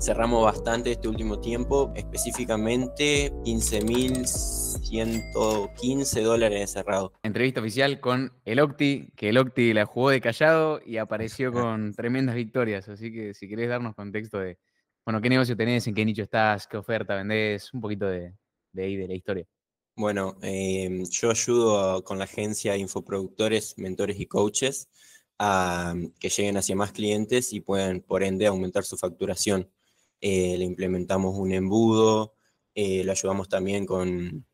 cerramos bastante este último tiempo, específicamente 15.115 dólares cerrado. Entrevista oficial con el Octi, que el Octi la jugó de callado y apareció con tremendas victorias, así que si querés darnos contexto de, bueno, qué negocio tenés, en qué nicho estás, qué oferta vendés, un poquito de, ahí, de la historia. Bueno, em, yo ayudo con la agencia Infoproductores, Mentores y Coaches a que lleguen hacia más clientes y puedan, por ende, aumentar su facturación. Eh, le implementamos un embudo, eh, lo ayudamos también con,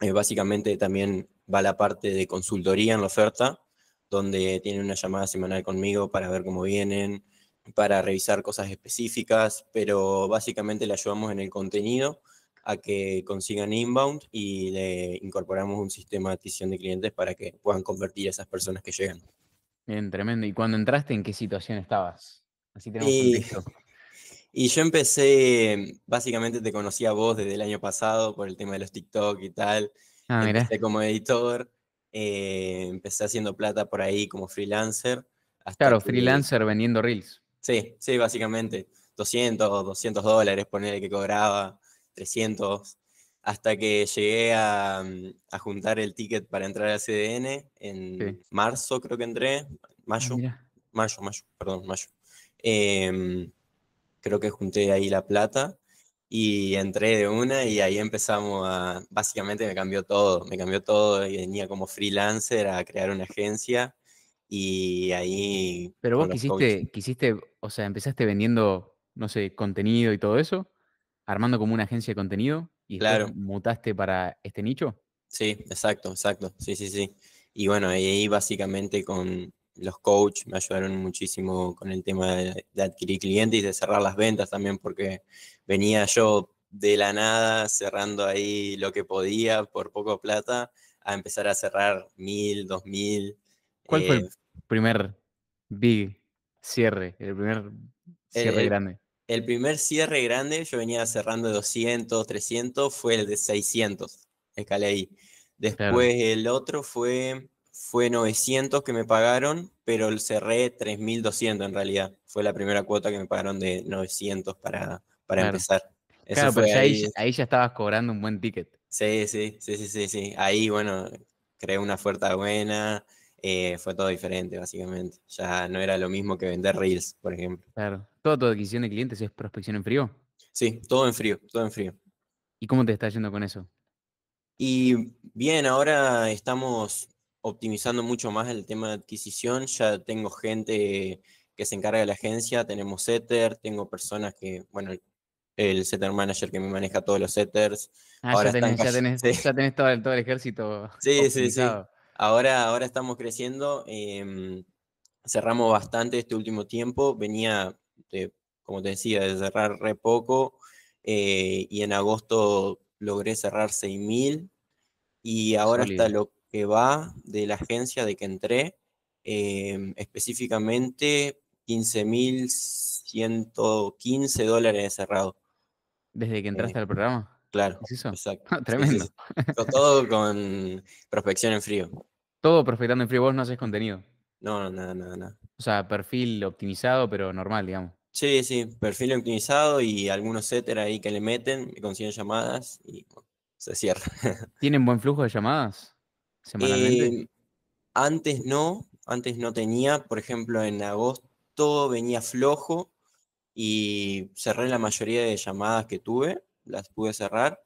eh, básicamente también va la parte de consultoría en la oferta, donde tiene una llamada semanal conmigo para ver cómo vienen, para revisar cosas específicas, pero básicamente le ayudamos en el contenido a que consigan inbound y le incorporamos un sistema de adquisición de clientes para que puedan convertir a esas personas que llegan. Bien, tremendo. ¿Y cuando entraste, en qué situación estabas? Así tenemos un contexto. Y yo empecé, básicamente te conocía a vos desde el año pasado por el tema de los TikTok y tal. Ah, empecé como editor, eh, empecé haciendo plata por ahí como freelancer. claro, freelancer vendiendo reels. Sí, sí, básicamente. 200, 200 dólares, el que cobraba, 300. Hasta que llegué mm, a, juntar el ticket para entrar al CDN en marzo, creo que entré, ah, mayo, mayo, mayo, perdón, mayo. Eh, creo que junté ahí la plata y entré de una y ahí empezamos a, básicamente me cambió todo, me cambió todo, venía como freelancer a crear una agencia y ahí... Pero vos quisiste, quisiste, o sea, empezaste vendiendo, no sé, contenido y todo eso, armando como una agencia de contenido y claro. mutaste para este nicho. Sí, exacto, exacto, sí, sí, sí. Y bueno, ahí básicamente con, los coaches me ayudaron muchísimo con el tema de, adquirir clientes y de cerrar las ventas también, porque venía yo de la nada cerrando ahí lo que podía por poco plata a empezar a cerrar mil, dos mil. ¿Cuál fue el eh, primer big cierre, el primer cierre grande? El primer cierre grande, yo venía cerrando de 200, 300, fue el de 600, escalé ahí. Después el otro fue fue 900 que me pagaron, pero cerré 3200 en realidad. Fue la primera cuota que me pagaron de 900 para, para empezar. claro, pero pues ahí, ya estabas cobrando un buen ticket. Sí, sí, sí, sí, sí. Ahí, bueno, creé una oferta buena. Eh, fue todo diferente, básicamente. Ya no era lo mismo que vender Reels, por ejemplo. Claro. ¿Todo tu adquisición de clientes es prospección en frío? Sí, todo en frío, todo en frío. ¿Y cómo te está yendo con eso? Y bien, ahora estamos optimizando mucho más el tema de adquisición. Ya tengo gente que se encarga de la agencia, tenemos setter, tengo personas que, bueno, el setter manager que me maneja todos los setters. Ah, ahora ya, tenés, todo, el, todo el ejército. Sí, sí, sí. Ahora, ahora estamos creciendo. Em, cerramos bastante este último tiempo. Venía, como te decía, de cerrar re poco. Eh, y en agosto logré cerrar 6.000. Y ahora está hasta lo, va de la agencia de que entré, em, específicamente 15 específicamente 15.115 dólares cerrado. ¿Desde que entraste eh, al programa? Claro. Ah, tremendo. Todo con prospección en frío. Todo prospectando en frío, vos no haces contenido. No, no, nada, nada, nada. O sea, perfil optimizado, pero normal, digamos. Sí, sí, perfil optimizado y algunos etcétera ahí que le meten, me consiguen llamadas y se cierra. ¿Tienen buen flujo de llamadas? Eh, antes no, antes no tenía, por ejemplo, en agosto todo venía flojo y cerré la mayoría de llamadas que tuve, las pude cerrar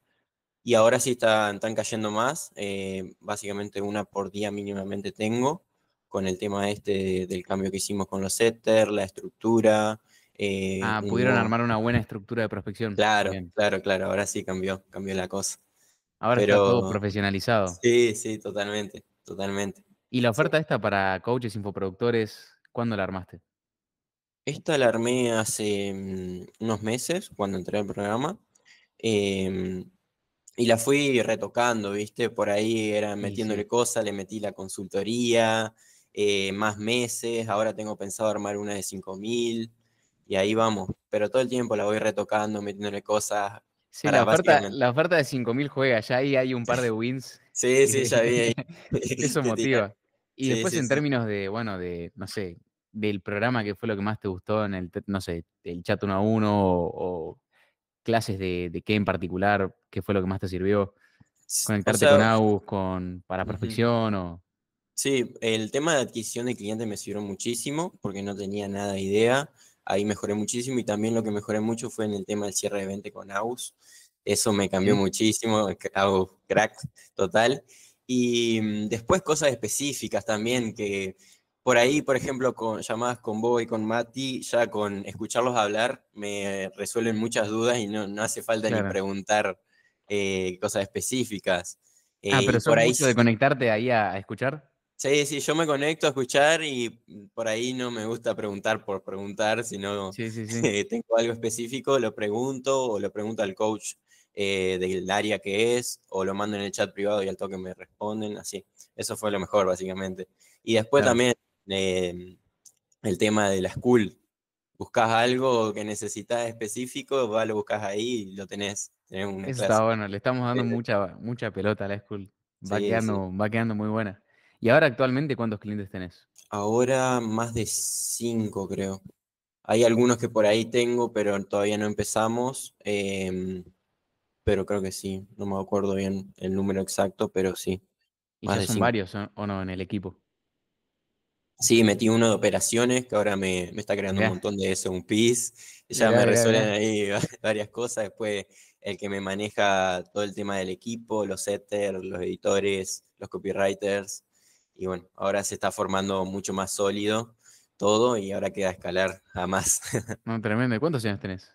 y ahora sí están, cayendo más, eh, básicamente una por día mínimamente tengo con el tema este del cambio que hicimos con los setters, la estructura. Eh, ah, pudieron armar una buena estructura de prospección. Claro, claro, claro, ahora sí cambió, cambió la cosa. Ahora está todo profesionalizado. Sí, sí, totalmente, totalmente. ¿Y la oferta esta para coaches, infoproductores, cuándo la armaste? Esta la armé hace mm, unos meses cuando entré al programa. Em, y la fui retocando, ¿viste? Por ahí era metiéndole cosas, le metí la consultoría, eh, más meses, ahora tengo pensado armar una de 5000 y ahí vamos. Pero todo el tiempo la voy retocando, metiéndole cosas, Sí, la oferta, la oferta de 5.000 juegas, ya ahí hay un par de wins. Sí, sí, ya vi ahí. Eso motiva. Y después en términos de, bueno, de, no sé, del programa que fue lo que más te gustó en el, no sé, el chat uno a uno o, clases de, de, qué en particular, qué fue lo que más te sirvió. Conectarte con AUS, con, para perfección o... Sí, el tema de adquisición de clientes me sirvió muchísimo porque no tenía nada de idea ahí mejoré muchísimo y también lo que mejoré mucho fue en el tema del cierre de 20 con AUS. Eso me cambió muchísimo, hago crack total. Y mm, después cosas específicas también que por ahí, por ejemplo, con llamadas con Bob y con Mati, ya con escucharlos hablar me resuelven muchas dudas y no, hace falta ni preguntar eh, cosas específicas. ah, eh, pero por ahí eso de conectarte ahí a escuchar. Sí, sí, yo me conecto a escuchar y por ahí no me gusta preguntar por preguntar, sino tengo algo específico, lo pregunto o lo pregunto al coach eh, del área que es o lo mando en el chat privado y al toque me responden, así. Eso fue lo mejor, básicamente. Y después también em, el tema de la school. Buscas algo que necesitas específico, va, lo buscas ahí y lo tenés. Eso está bueno, le estamos dando mucha, mucha pelota a la school. Va, quedando, va quedando muy buena. ¿Y ahora actualmente cuántos clientes tenés? Ahora más de cinco, creo. Hay algunos que por ahí tengo, pero todavía no empezamos. Em, pero creo que sí, no me acuerdo bien el número exacto, pero sí. ¿Y ya son varios o no en el equipo? Sí, metí uno de operaciones, que ahora me, está creando un montón de eso, un PIS. Ya me resuelven ahí varias cosas. Después el que me maneja todo el tema del equipo, los setters, los editores, los copywriters y bueno, ahora se está formando mucho más sólido todo y ahora queda escalar a más. no, tremendo. cuántos años tenés?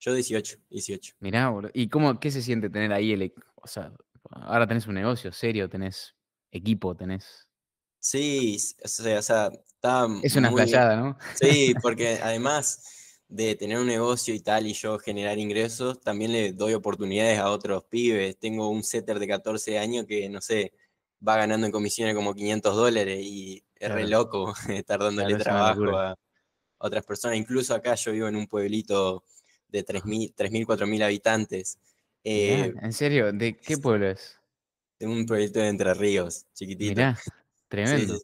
Yo 18, 18. Mirá, boludo. ¿Y cómo, qué se siente tener ahí el... E-, o sea, ahora tenés un negocio serio, tenés equipo, tenés... Sí, o sea, o sea está... Es una ¿no? Sí, porque además de tener un negocio y tal y yo generar ingresos, también le doy oportunidades a otros pibes. Tengo un setter de 14 años que, no sé, va ganando en comisiones como 500 dólares y es re loco estar dándole trabajo a otras personas. Incluso acá yo vivo en un pueblito de 3.000, 4.000 habitantes. Eh, ¿En serio? ¿De qué pueblo es? De un proyecto de Entre Ríos, chiquitito. Mirá, tremendo.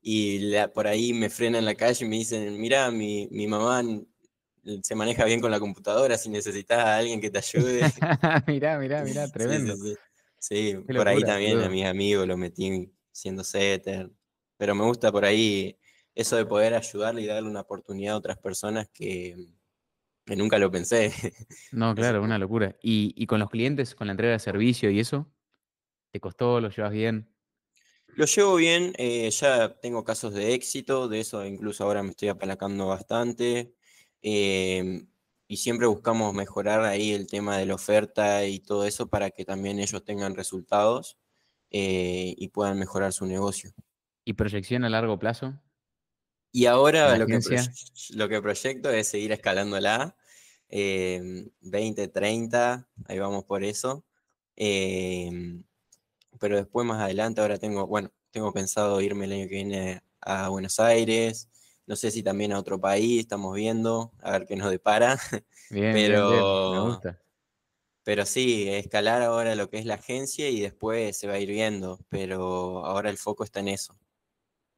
Y por ahí me frenan en la calle y me dicen, mira, mi, mi mamá se maneja bien con la computadora, si necesitas a alguien que te ayude. mirá, mirá, mirá, tremendo. Sí, por ahí también a mis amigos lo metí siendo setter. Pero me gusta por ahí eso de poder ayudarle y darle una oportunidad a otras personas que, nunca lo pensé. No, claro, una locura. ¿Y, con los clientes, con la entrega de servicio y eso? ¿Te costó? ¿Lo llevas bien? Lo llevo bien, eh, ya tengo casos de éxito, de eso incluso ahora me estoy apalancando bastante. Eh, y siempre buscamos mejorar ahí el tema de la oferta y todo eso para que también ellos tengan resultados eh, y puedan mejorar su negocio. ¿Y proyección a largo plazo? Y ahora lo que, lo que, proyecto es seguir escalando la eh, 20, 30, ahí vamos por eso. Eh, pero después más adelante, ahora tengo, bueno, tengo pensado irme el año que viene a Buenos Aires, no sé si también a otro país, estamos viendo, a ver qué nos depara. Bien, pero, Me gusta. pero sí, escalar ahora lo que es la agencia y después se va a ir viendo, pero ahora el foco está en eso.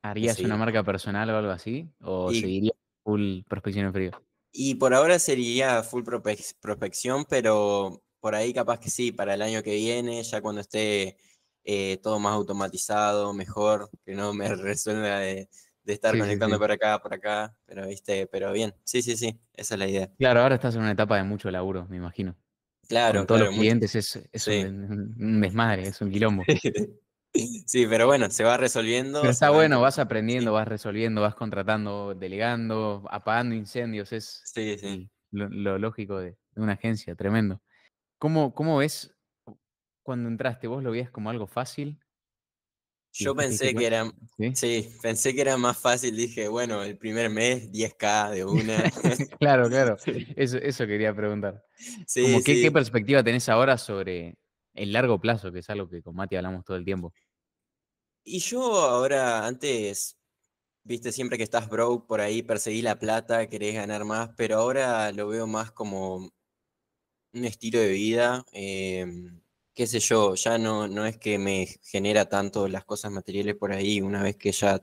¿Harías una marca personal o algo así? ¿O seguiría full prospección en frío? Y por ahora sería full prospección, pero por ahí capaz que sí, para el año que viene, ya cuando esté eh, todo más automatizado, mejor, que no me resuelva de, de estar conectando por acá, por acá, pero viste, pero bien, sí, sí, sí, esa es la idea. Claro, ahora estás en una etapa de mucho laburo, me imagino. Claro. Con todos los clientes es, es un, desmadre, es un quilombo. sí, pero bueno, se va resolviendo. Pero está bueno, vas aprendiendo, vas resolviendo, vas contratando, delegando, apagando incendios, es lo, lógico de, una agencia, tremendo. ¿Cómo, ¿Cómo ves cuando entraste? ¿Vos lo veías como algo fácil? Yo pensé que era, ¿Sí? pensé que era más fácil, dije, bueno, el primer mes 10K de una. claro, claro, eso, quería preguntar. ¿qué, perspectiva tenés ahora sobre el largo plazo, que es algo que con Mati hablamos todo el tiempo? Y yo ahora, antes, viste, siempre que estás broke por ahí, perseguís la plata, querés ganar más, pero ahora lo veo más como un estilo de vida. Em, qué sé yo, ya no, no es que me genera tanto las cosas materiales por ahí, una vez que ya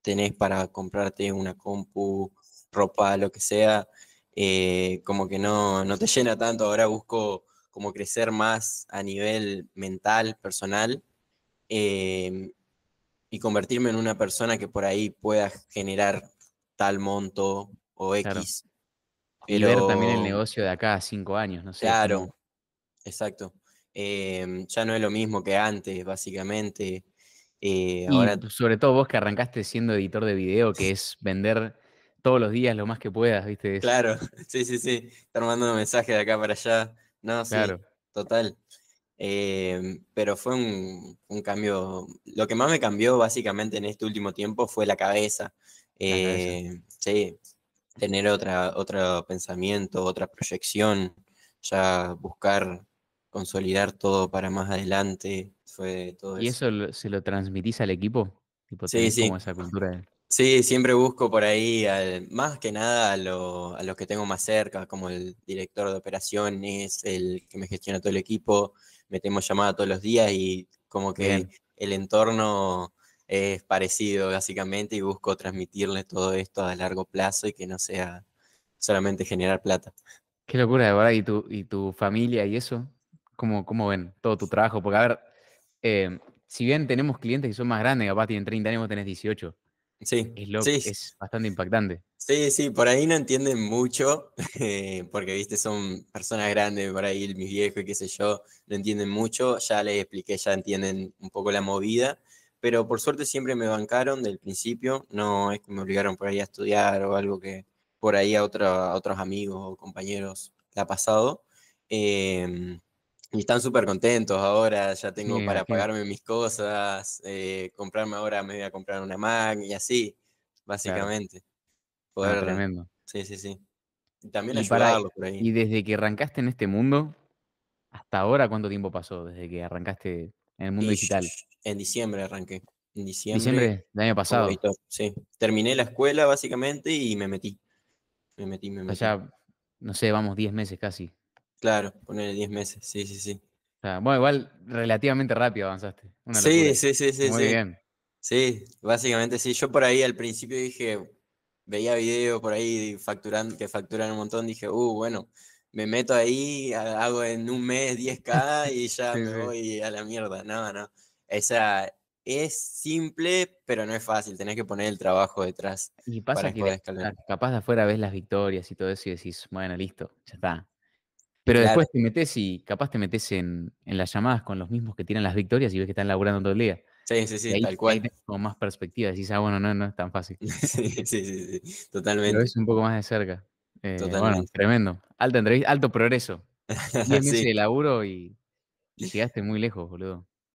tenés para comprarte una compu, ropa, lo que sea, eh, como que no, no te llena tanto, ahora busco como crecer más a nivel mental, personal, eh, y convertirme en una persona que por ahí pueda generar tal monto o X. Y ver también el negocio de acá a cinco años, no sé. Claro, exacto. Em, ya no es lo mismo que antes, básicamente. Eh, ahora... Sobre todo vos que arrancaste siendo editor de video, que es vender todos los días lo más que puedas, ¿viste? Claro, sí, sí, sí. Estar mandando mensajes de acá para allá. No, sí, claro. total. Em, pero fue un, cambio. Lo que más me cambió básicamente en este último tiempo fue la cabeza. Eh, sí, tener otra, otro pensamiento, otra proyección, ya buscar consolidar todo para más adelante. Fue todo ¿Y eso, se lo transmitís al equipo? sí, sí. Como esa cultura Sí, siempre busco por ahí, más que nada a, a, los que tengo más cerca, como el director de operaciones, el que me gestiona todo el equipo, metemos llamada todos los días y como que el entorno es parecido básicamente y busco transmitirle todo esto a largo plazo y que no sea solamente generar plata. Qué locura, de verdad, y y tu familia y eso, ¿Cómo, ven todo tu trabajo? Porque, a ver, eh, si bien tenemos clientes que son más grandes, capaz tienen 30 años, tenés 18. Sí, es, lo, es bastante impactante. Sí, sí, por ahí no entienden mucho, porque, viste, son personas grandes, por ahí mis viejos y qué sé yo, no entienden mucho, ya les expliqué, ya entienden un poco la movida, pero por suerte siempre me bancaron del principio, no es que me obligaron por ahí a estudiar o algo que por ahí a, otro, otros amigos o compañeros le ha pasado. Eh, y están súper contentos ahora, ya tengo para pagarme mis cosas, eh, comprarme ahora, me voy a comprar una Mac y así, básicamente. Ah, Poder, tremendo. Sí, sí, sí. Y también por ahí. Y desde que arrancaste en este mundo, hasta ahora, ¿cuánto tiempo pasó desde que arrancaste en el mundo digital? En diciembre arranqué. En diciembre, diciembre del año pasado. sí. Terminé la escuela básicamente y me metí. Me metí, me metí. no sé, vamos 10 meses casi. Claro, ponerle 10 meses, sí, sí, sí. bueno, igual relativamente rápido avanzaste. sí, sí, sí, sí. Muy sí. bien. Sí, básicamente sí. Yo por ahí al principio dije, veía videos por ahí facturando, que facturan un montón, dije, uh, bueno, me meto ahí, hago en un mes 10k y ya me voy a la mierda. No, no. Esa es simple, pero no es fácil. Tenés que poner el trabajo detrás. Y pasa que ah, capaz de afuera ves las victorias y todo eso y decís, bueno, listo, ya está. Pero después te metes y capaz te metes en, las llamadas con los mismos que tiran las victorias y ves que están laburando todo el día. Sí, sí, sí, tal cual. como más perspectiva, decís, ah, bueno, no, no es tan fácil. sí, sí, sí, sí. totalmente. Pero es un poco más de cerca. Eh, totalmente. Bueno, tremendo. Alta entrevista, alto progreso. 10 meses de laburo y, y llegaste muy lejos, boludo.